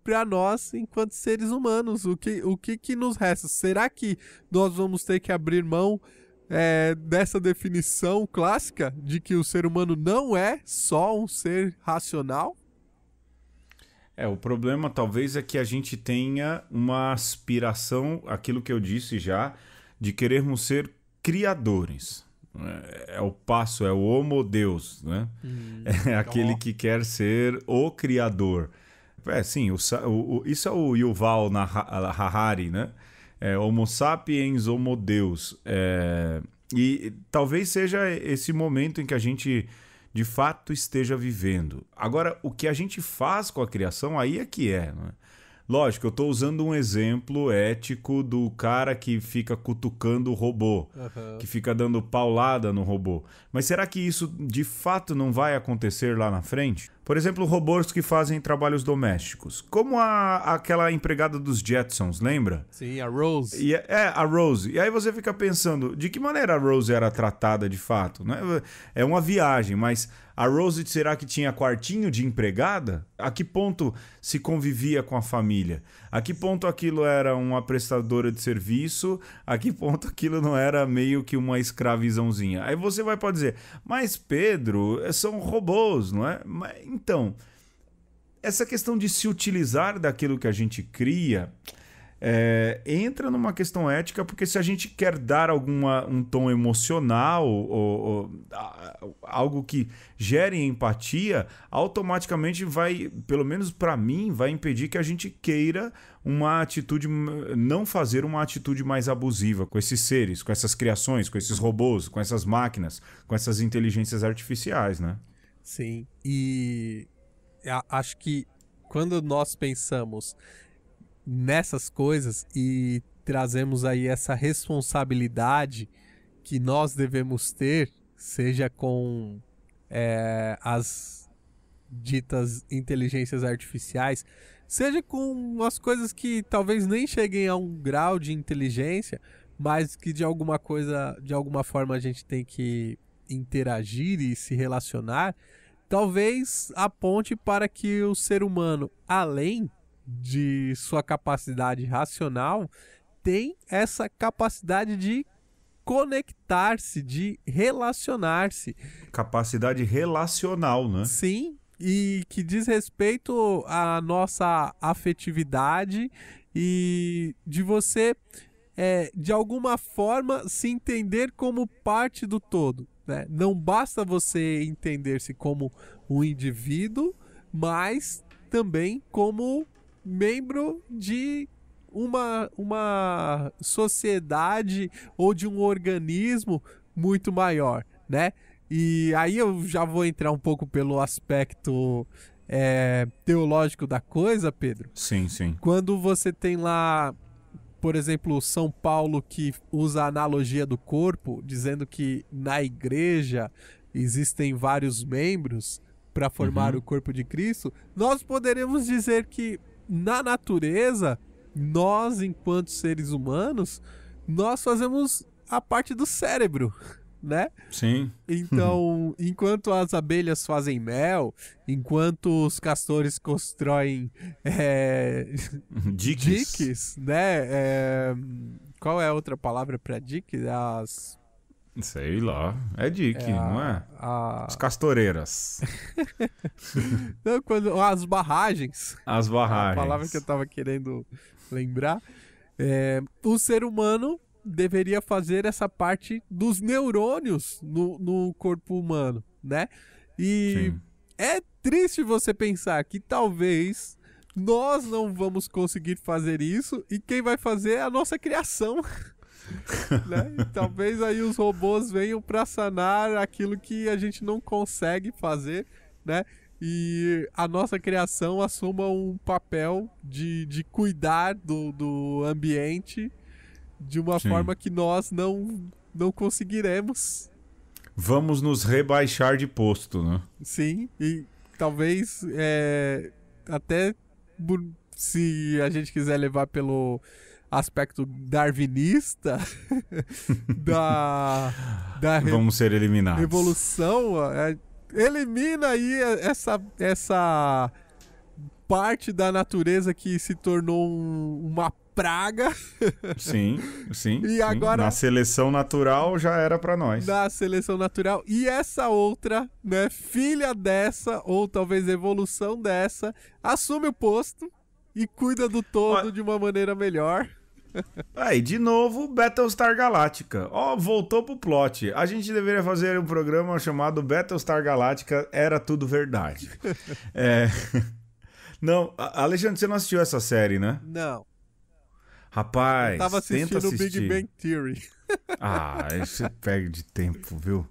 para a nós enquanto seres humanos. O que, o que, que nos resta? Será que nós vamos ter que abrir mão é, dessa definição clássica de que o ser humano não é só um ser racional? É, o problema talvez é que a gente tenha uma aspiração, aquilo que eu disse já, de querermos ser criadores. É, é o passo, é o homo Deus, né? Hum, é então, aquele ó. que quer ser o criador. É, sim, o, o, isso é o Yuval Harari, né? É, homo sapiens, homo Deus. É, e talvez seja esse momento em que a gente de fato esteja vivendo. Agora, o que a gente faz com a criação aí é que é. Não é? Lógico, eu estou usando um exemplo ético do cara que fica cutucando o robô, uhum. que fica dando paulada no robô. Mas será que isso de fato não vai acontecer lá na frente? Por exemplo, robôs que fazem trabalhos domésticos. Como a, aquela empregada dos Jetsons, lembra? Sim, a Rose. E, é, é a Rose. E aí você fica pensando, de que maneira a Rose era tratada de fato? Né? É uma viagem, mas a Rose será que tinha quartinho de empregada? A que ponto se convivia com a família? A que ponto aquilo era uma prestadora de serviço? A que ponto aquilo não era meio que uma escravizãozinha? Aí você vai para dizer, mas Pedro, eh, são robôs, não é? Então, essa questão de se utilizar daquilo que a gente cria é, entra numa questão ética, porque se a gente quer dar alguma, um tom emocional, ou, ou, algo que gere empatia, automaticamente vai, pelo menos para mim, vai impedir que a gente queira uma atitude, não fazer uma atitude mais abusiva com esses seres, com essas criações, com esses robôs, com essas máquinas, com essas inteligências artificiais, né? Sim, e acho que quando nós pensamos nessas coisas e trazemos aí essa responsabilidade que nós devemos ter, seja com é, as ditas inteligências artificiais, seja com as coisas que talvez nem cheguem a um grau de inteligência, mas que de alguma coisa, de alguma forma a gente tem que interagir e se relacionar, talvez aponte para que o ser humano, além de sua capacidade racional tem essa capacidade de conectar-se, de relacionar-se. Capacidade relacional, né? Sim, e que diz respeito à nossa afetividade e de você, é, de alguma forma, se entender como parte do todo. Né? Não basta você entender-se como um indivíduo, mas também como membro de uma, uma sociedade ou de um organismo muito maior, né? E aí eu já vou entrar um pouco pelo aspecto é, teológico da coisa, Pedro. Sim, sim. Quando você tem lá, por exemplo, São Paulo que usa a analogia do corpo, dizendo que na igreja existem vários membros para formar uhum. o corpo de Cristo, nós poderíamos dizer que na natureza, nós, enquanto seres humanos, nós fazemos a parte do cérebro, né? Sim. Então, enquanto as abelhas fazem mel, enquanto os castores constroem é... diques. diques, né? É... Qual é a outra palavra para diques? As Sei lá. É dica, é não é? A... As castoreiras. não, quando, as barragens. As barragens. A palavra que eu tava querendo lembrar. É, o ser humano deveria fazer essa parte dos neurônios no, no corpo humano, né? E Sim. é triste você pensar que talvez nós não vamos conseguir fazer isso e quem vai fazer é a nossa criação. né? talvez aí os robôs venham para sanar aquilo que a gente não consegue fazer, né? E a nossa criação assuma um papel de, de cuidar do, do ambiente de uma Sim. forma que nós não, não conseguiremos. Vamos nos rebaixar de posto, né? Sim, e talvez é, até se a gente quiser levar pelo aspecto darwinista da, da Vamos ser eliminados. Evolução, é, elimina aí essa essa parte da natureza que se tornou um, uma praga. Sim, sim. E sim. agora na seleção natural já era para nós. Na seleção natural e essa outra, né, filha dessa ou talvez evolução dessa, assume o posto e cuida do todo Olha... de uma maneira melhor. Aí, de novo, Battlestar Galactica. Ó, oh, voltou pro plot. A gente deveria fazer um programa chamado Battlestar Galactica Era Tudo Verdade. é... Não, Alexandre, você não assistiu essa série, né? Não. Rapaz, Eu tava assistindo tenta assistir. Big Bang Theory. ah, aí você pega de tempo, viu?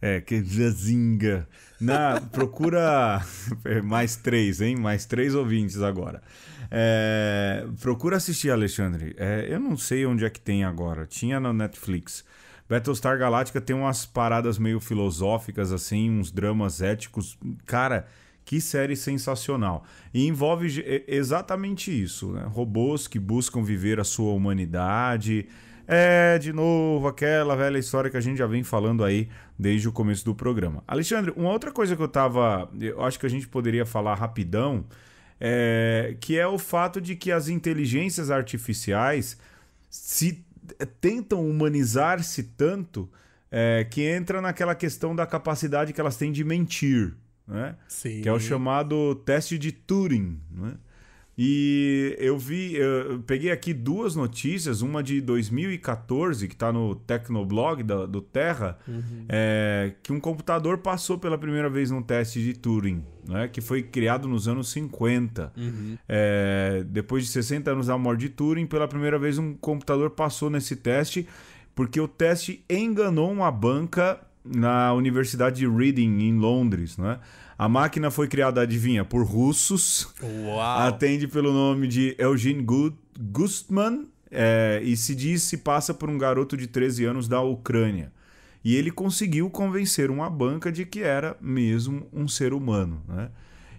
É, que jazinga. Na, procura. mais três, hein? Mais três ouvintes agora. É, procura assistir, Alexandre. É, eu não sei onde é que tem agora. Tinha no Netflix. Battlestar Galactica tem umas paradas meio filosóficas, assim, uns dramas éticos. Cara, que série sensacional. E envolve exatamente isso: né? robôs que buscam viver a sua humanidade. É de novo aquela velha história que a gente já vem falando aí desde o começo do programa. Alexandre, uma outra coisa que eu tava. Eu acho que a gente poderia falar rapidão. É, que é o fato de que as inteligências artificiais se é, tentam humanizar-se tanto é, que entra naquela questão da capacidade que elas têm de mentir, né? Sim. que é o chamado teste de Turing, né? E eu vi, eu peguei aqui duas notícias, uma de 2014, que está no Tecnoblog do Terra, uhum. é, que um computador passou pela primeira vez num teste de Turing, né, que foi criado nos anos 50. Uhum. É, depois de 60 anos da morte de Turing, pela primeira vez um computador passou nesse teste, porque o teste enganou uma banca na Universidade de Reading, em Londres. Né? A máquina foi criada, adivinha, por russos. Uau. Atende pelo nome de Eugene Gustman é, e se diz se passa por um garoto de 13 anos da Ucrânia. E ele conseguiu convencer uma banca de que era mesmo um ser humano. Né?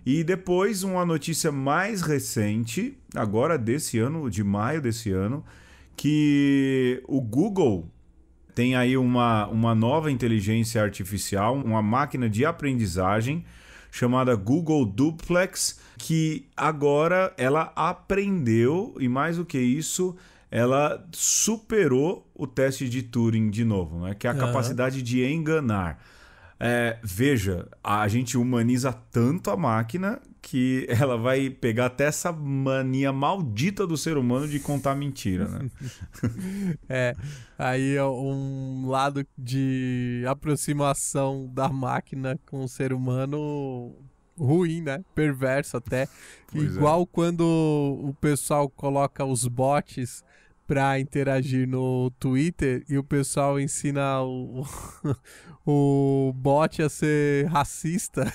E depois, uma notícia mais recente, agora desse ano, de maio desse ano, que o Google tem aí uma, uma nova inteligência artificial, uma máquina de aprendizagem chamada Google Duplex, que agora ela aprendeu e mais do que isso, ela superou o teste de Turing de novo, né? que é a uhum. capacidade de enganar. É, veja, a gente humaniza tanto a máquina que ela vai pegar até essa mania maldita do ser humano de contar mentira, né? é. Aí é um lado de aproximação da máquina com o ser humano ruim, né? Perverso até. Pois é. Igual é. quando o pessoal coloca os bots para interagir no Twitter e o pessoal ensina o, o bot a ser racista.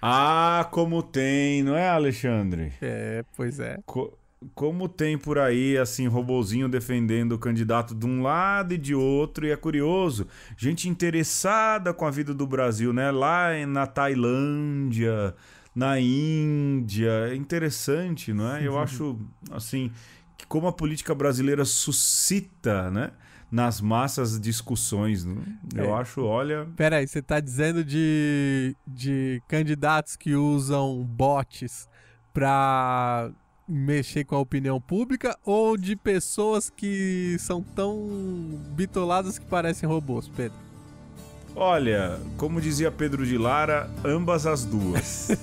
Ah, como tem, não é, Alexandre? É, pois é. Co como tem por aí, assim, robozinho defendendo o candidato de um lado e de outro, e é curioso, gente interessada com a vida do Brasil, né? Lá na Tailândia, na Índia, é interessante, não é? Eu acho, assim, que como a política brasileira suscita, né? nas massas discussões. Né? Eu é. acho, olha. Peraí, você está dizendo de, de candidatos que usam bots para mexer com a opinião pública ou de pessoas que são tão bitoladas que parecem robôs, Pedro? Olha, como dizia Pedro de Lara, ambas as duas.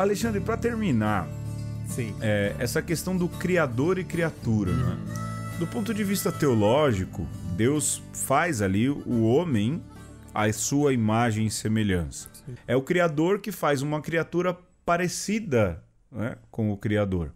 Alexandre, para terminar, Sim. É, essa questão do criador e criatura, né? do ponto de vista teológico, Deus faz ali o homem a sua imagem e semelhança. Sim. É o criador que faz uma criatura parecida né, com o criador.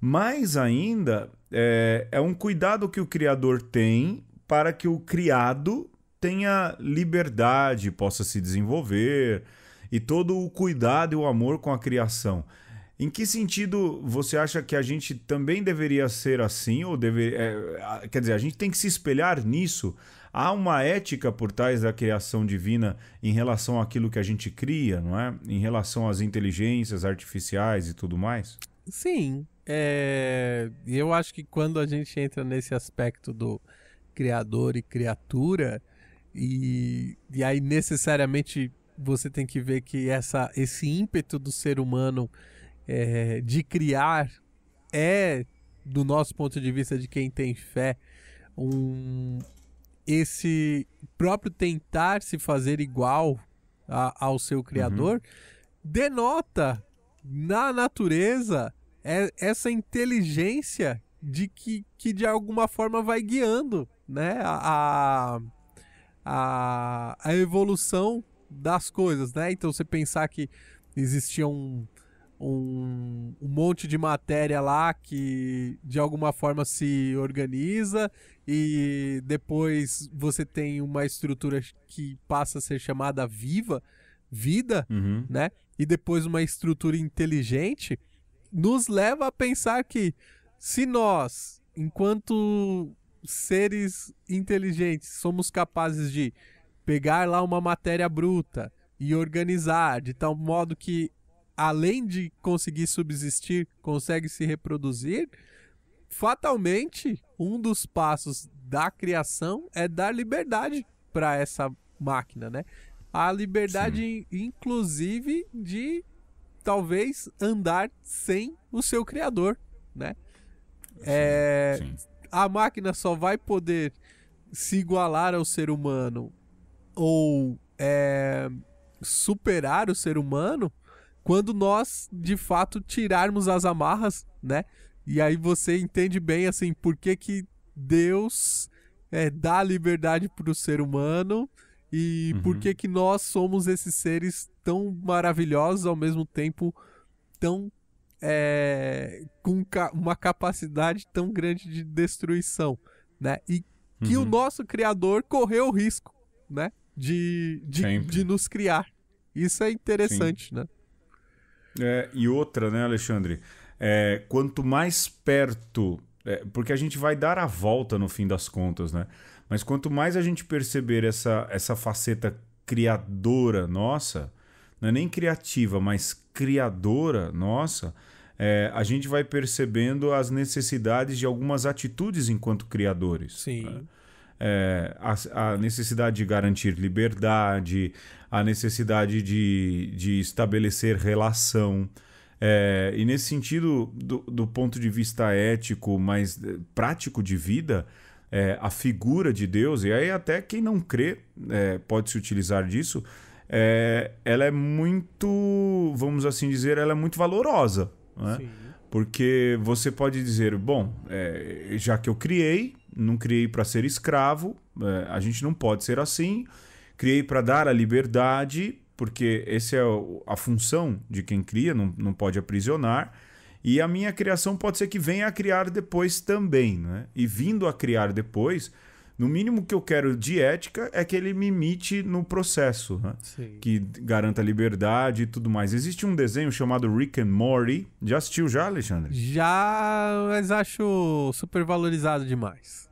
Mais ainda, é, é um cuidado que o criador tem para que o criado tenha liberdade, possa se desenvolver, e todo o cuidado e o amor com a criação. Em que sentido você acha que a gente também deveria ser assim? Ou dever, é, quer dizer, a gente tem que se espelhar nisso? Há uma ética por trás da criação divina em relação àquilo que a gente cria, não é? Em relação às inteligências artificiais e tudo mais? Sim. É... Eu acho que quando a gente entra nesse aspecto do criador e criatura, e, e aí necessariamente você tem que ver que essa, esse ímpeto do ser humano é, de criar é, do nosso ponto de vista de quem tem fé, um, esse próprio tentar se fazer igual a, ao seu uhum. criador uhum. denota na natureza é, essa inteligência de que, que de alguma forma vai guiando né a, a, a evolução das coisas, né? Então você pensar que existia um, um, um, monte de matéria lá que de alguma forma se organiza e depois você tem uma estrutura que passa a ser chamada viva, vida, uhum. né? E depois uma estrutura inteligente nos leva a pensar que se nós, enquanto seres inteligentes, somos capazes de pegar lá uma matéria bruta e organizar de tal modo que, além de conseguir subsistir, consegue se reproduzir, fatalmente, um dos passos da criação é dar liberdade para essa máquina, né? A liberdade, Sim. inclusive, de talvez andar sem o seu criador, né? Sim, é, sim. A máquina só vai poder se igualar ao ser humano ou é, superar o ser humano quando nós de fato tirarmos as amarras, né? E aí você entende bem assim por que, que Deus é, dá liberdade para o ser humano e uhum. por que que nós somos esses seres tão maravilhosos ao mesmo tempo tão é, com ca uma capacidade tão grande de destruição, né? E que uhum. o nosso criador correu o risco, né? de, de, de nos criar. Isso é interessante, Sim. né? É, e outra, né, Alexandre? É, quanto mais perto. É, porque a gente vai dar a volta no fim das contas, né? Mas quanto mais a gente perceber essa, essa faceta criadora nossa, não é nem criativa, mas criadora nossa, é, a gente vai percebendo as necessidades de algumas atitudes enquanto criadores. Sim. Né? é, a, a, necessidade de garantir liberdade, a necessidade de, de estabelecer relação. É, e nesse sentido, do, do, ponto de vista ético, mas eh, prático de vida, é, a figura de Deus, e aí até quem não crê é, pode se utilizar disso, é, ela é muito, vamos assim dizer, ela é muito valorosa. Né? Porque você pode dizer, bom, é, já que eu criei, não criei para ser escravo, é, a gente não pode ser assim. Criei para dar a liberdade, porque essa é a função de quem cria, não, não pode aprisionar. E a minha criação pode ser que venha a criar depois também, né? E vindo a criar depois, no mínimo que eu quero de ética é que ele me imite no processo, né? que garanta liberdade e tudo mais. Existe um desenho chamado Rick and Morty. Já assistiu já, Alexandre? Já, mas acho super valorizado demais.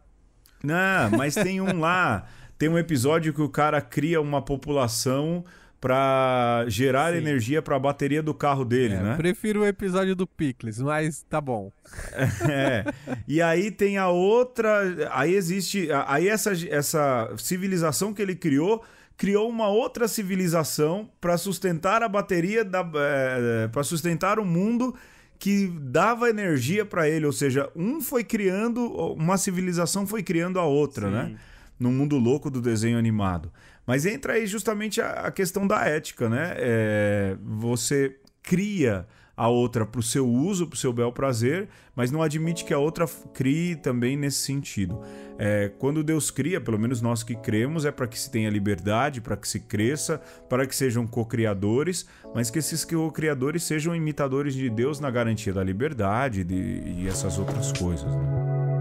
Não, mas tem um lá, tem um episódio que o cara cria uma população para gerar Sim. energia para a bateria do carro dele, é, né? Prefiro o episódio do Pickles, mas tá bom. é. E aí tem a outra, aí existe, aí essa essa civilização que ele criou criou uma outra civilização para sustentar a bateria da é, para sustentar o mundo que dava energia para ele, ou seja, um foi criando uma civilização foi criando a outra, Sim. né? No mundo louco do desenho animado. Mas entra aí justamente a, a questão da ética, né? É, você cria a outra para o seu uso, para o seu bel prazer, mas não admite que a outra crie também nesse sentido. É, quando Deus cria, pelo menos nós que cremos, é para que se tenha liberdade, para que se cresça, para que sejam co-criadores, mas que esses co-criadores sejam imitadores de Deus na garantia da liberdade de, e essas outras coisas. Né?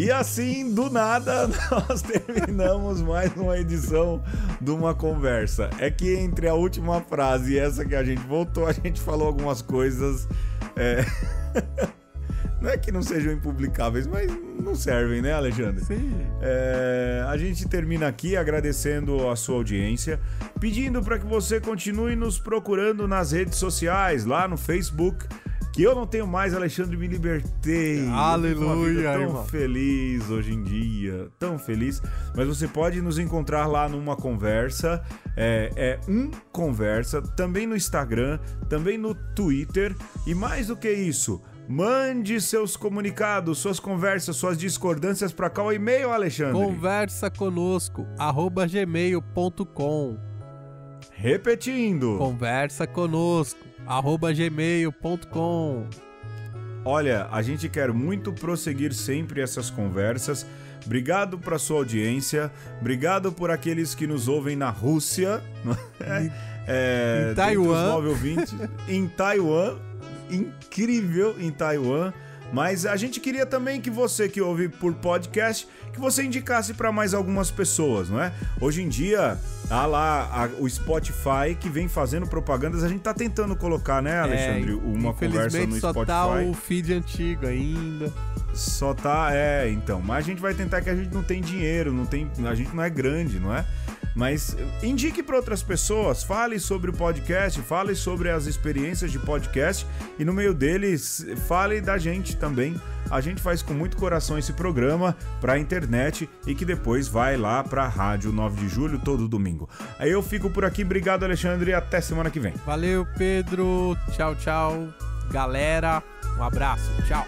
E assim, do nada, nós terminamos mais uma edição de uma conversa. É que entre a última frase e essa que a gente voltou, a gente falou algumas coisas. É... não é que não sejam impublicáveis, mas não servem, né, Alexandre? Sim. É, a gente termina aqui agradecendo a sua audiência, pedindo para que você continue nos procurando nas redes sociais, lá no Facebook que eu não tenho mais, Alexandre, me libertei. Aleluia, tão irmão. feliz hoje em dia, tão feliz. Mas você pode nos encontrar lá numa conversa, é, é um conversa, também no Instagram, também no Twitter e mais do que isso. Mande seus comunicados, suas conversas, suas discordâncias para cá o e-mail, Alexandre. Conversa conosco, arroba gmail.com. Repetindo. Conversa conosco, arroba gmail.com. Olha, a gente quer muito prosseguir sempre essas conversas. Obrigado para sua audiência. Obrigado por aqueles que nos ouvem na Rússia, é, em é, Taiwan, ouvintes, em Taiwan, incrível em Taiwan. Mas a gente queria também que você que ouve por podcast, que você indicasse para mais algumas pessoas, não é? Hoje em dia, há tá lá a, o Spotify que vem fazendo propagandas. A gente tá tentando colocar, né, é, Alexandre, é, uma conversa no Spotify. Só tá o feed antigo ainda. Só tá, é, então. Mas a gente vai tentar que a gente não tem dinheiro, não tem, a gente não é grande, não é? Mas indique para outras pessoas, fale sobre o podcast, fale sobre as experiências de podcast e no meio deles fale da gente também. A gente faz com muito coração esse programa para a internet e que depois vai lá para a rádio 9 de julho todo domingo. Aí eu fico por aqui, obrigado Alexandre, e até semana que vem. Valeu Pedro, tchau, tchau. Galera, um abraço, tchau.